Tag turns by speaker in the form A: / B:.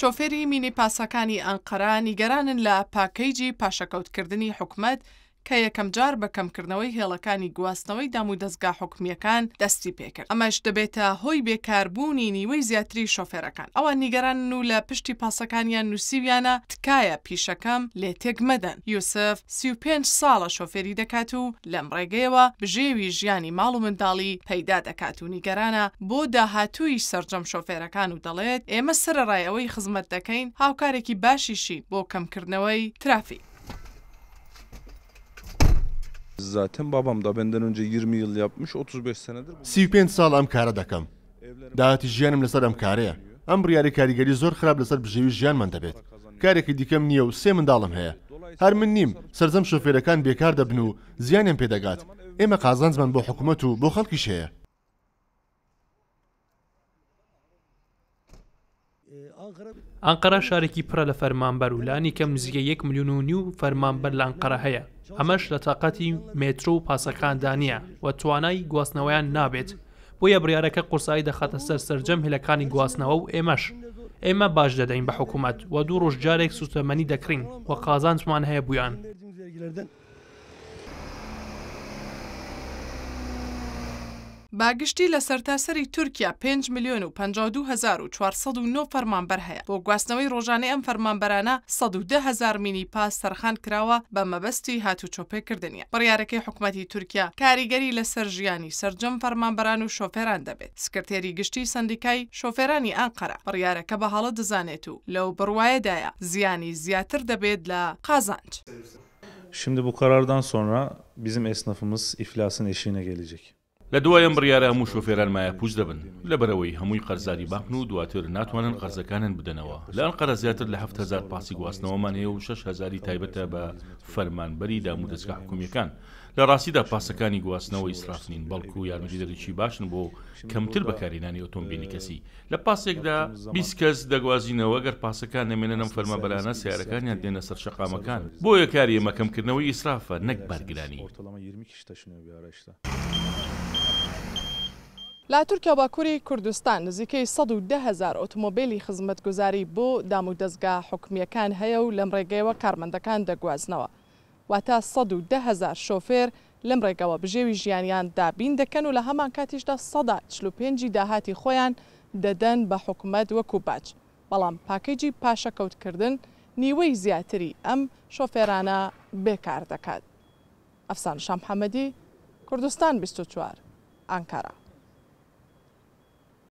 A: شۆفێری مینی پاسەکانی ئەنقەرا نیگەرانن لە پاکەیجی پاشەکەوتکردنی حکومت کە یەکەم جار بە کەمکردنەوەی هێڵەکانی گواستنەوەی دام و دەستگا حکومیەکان دەستی پێکرد ئەمەش دەبێتە هۆی بێکاربوونی نیوەی زیاتری شۆفێرەکان ئەوان نیگەران و لە پشتی پاسەکانیان نووسیویانە تکایە پیشەکەم لێ تێک مەدەن یوسف سی پێنج ساڵە شۆفێری دەکات و لەم ڕێگەیەوە بژێوی ژیانی ماڵ و منداڵی پەیدا دەکات و نیگەرانە بۆ داهاتووی سرجەم شۆفێرەکان و دەڵێت ئێمە سرەڕایەوەی خزمەت دەکەین هاوکارێکی باشیشی بۆ کەمکردنەوەی ترافیک.
B: zaten babam da benden önce 20 yıl yapmış 35 senedir. 35 ساڵ ئەم کارە دەکەم داهاتی ژیانم لەسەر ئەم کارەیە ئەم بڕیاری کاریگەری زۆر خراپ لەسەر بژێوی ژیانمان دەبێت کارێکی دیکەم نییە و سێ منداڵم هەیە هەر من نیم سەرزەم شوفێرەکان بێکار دەبن و زیانیان پێدەگات ئێمە قازانزمان
C: بۆ حکوومەت و بۆ خەڵکیش هەیە ئەنقەرە شارێکی پرە لە فەرمانبەر ولانی کە مزیگە 1 میلیون و نی و فەرمانبەر لە ئەنقەرە هەیە ئەمەش لە تااقەتی مترۆ و پاسەکاندانە و توانای گواستنەوەیان نابێت بۆیە بریارەکە قورسایی دەخاتە سەر سرجەم هلەکانی گواستنەوە و ئێمەش ئێمە باش دەدەین بە حکوومەت و دوو ڕۆژجارێک سوتەمەنی دەکرین و قازانتمان هەیە بویان.
A: باگشتی لە سەرتاسەری تورکیا 5 میلیۆن و 54 فەرمانبەر هەیە بۆ گواستنەوەی ڕۆژانەی ئەم فەرمانبەرانە 110هزار مینی پاس سەرخان کراوە بە مەبەستی هاتوچۆپێکردنیە بڕیارەکەی حکوومەتی تورکیا کاریگەری لە سەر ژیانی سرجەم فەرمانبەران و شۆفێران دەبێت سکرتێری گشتی سندیکای شۆفێرانی ئانقەرە بڕیارەکە بە هەڵە دەزانێت و لەو بڕوایەدایە زیانی زیاتر دەبێت لە قازانج. Şimdi
B: bu karardan sonra bizim esnafımız iflasın eşiğine gelecek. لە دوایەم بڕیارە هەموو شوفێرانمایە پوچ دەبن لەبەرەوەی هەمووی قەرزاری باخن و دواتر ناتوانن قەرزەکانن بدەنەوە لەان قەرە زیاتر لە 7هزار پاسی گواستنەوەمان هەیە و 6هزاری تایبەتە بە فەرمانبەری دامو دەستگا حکوومیەکان لە ڕاستیدا پاسەکانی گواستنەوە ئیسرافنین بەڵکو و یارمەجی دەریکی باشن بۆ کەمتر بەکارێنانی ئۆتۆمبیلی کەسی لە پاسێکدا 20 کەس دەگوازینەوە گەر پاسەکان نمێنەنم فەرمەبەرانە سیارەکانیان دێنە سەر شقامەکان بۆیە کاری مەکەمکردنەوەی ئیسرافە نەک بەرگرانی.
A: لا تورکیا باکووری کوردستان نزیکەی 110هزار ئۆتۆمۆبیلی خزمەتگوزاری بۆ دام و دەستگا حکومیەکان هەیە و لەم ڕێگەیەوە کارمەندەکان دەگوازنەوە واتە 110هزار شۆفێر لەم ڕێگەوە بژێوی ژیانیان دابین دەکەن و لە هەمان کاتیشدا 145 داهاتی خۆیان دەدەن بە حکوومەت وەکو باچ بەڵام پاکەجی پاشە کەوتکردن نیوەی زیاتری ئەم شۆفێرانە بێکار دەکات ئەفسان شامحەمەدی کوردستان 24 ئانکارە